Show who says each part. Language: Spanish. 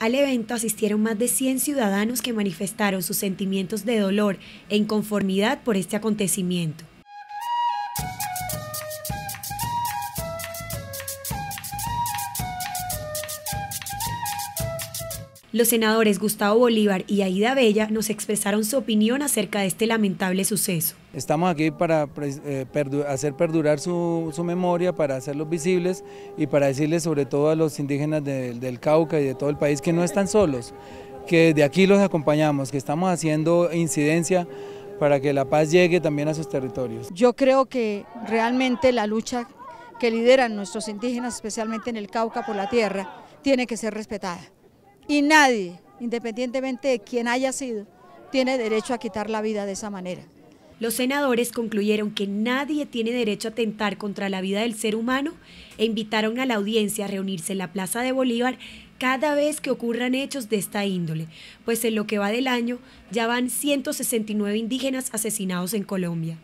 Speaker 1: Al evento asistieron más de 100 ciudadanos que manifestaron sus sentimientos de dolor e inconformidad por este acontecimiento. Los senadores Gustavo Bolívar y Aida Bella nos expresaron su opinión acerca de este lamentable suceso.
Speaker 2: Estamos aquí para eh, hacer perdurar su, memoria, para hacerlos visibles y para decirles sobre todo a los indígenas del Cauca y de todo el país que no están solos, que de aquí los acompañamos, que estamos haciendo incidencia para que la paz llegue también a sus territorios.
Speaker 3: Yo creo que realmente la lucha que lideran nuestros indígenas, especialmente en el Cauca por la tierra, tiene que ser respetada. Y nadie, independientemente de quién haya sido, tiene derecho a quitar la vida de esa
Speaker 1: manera. Los senadores concluyeron que nadie tiene derecho a atentar contra la vida del ser humano e invitaron a la audiencia a reunirse en la Plaza de Bolívar cada vez que ocurran hechos de esta índole, pues en lo que va del año ya van 169 indígenas asesinados en Colombia.